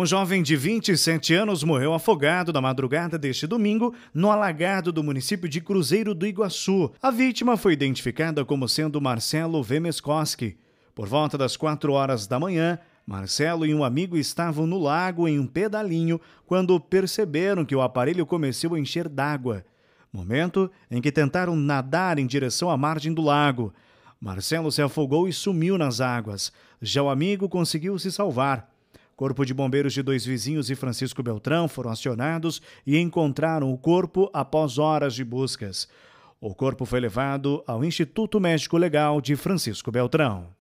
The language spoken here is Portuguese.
Um jovem de 27 anos morreu afogado na madrugada deste domingo no alagado do município de Cruzeiro do Iguaçu. A vítima foi identificada como sendo Marcelo Vemeskoski. Por volta das 4 horas da manhã, Marcelo e um amigo estavam no lago em um pedalinho quando perceberam que o aparelho começou a encher d'água. Momento em que tentaram nadar em direção à margem do lago. Marcelo se afogou e sumiu nas águas. Já o amigo conseguiu se salvar. Corpo de bombeiros de dois vizinhos e Francisco Beltrão foram acionados e encontraram o corpo após horas de buscas. O corpo foi levado ao Instituto Médico Legal de Francisco Beltrão.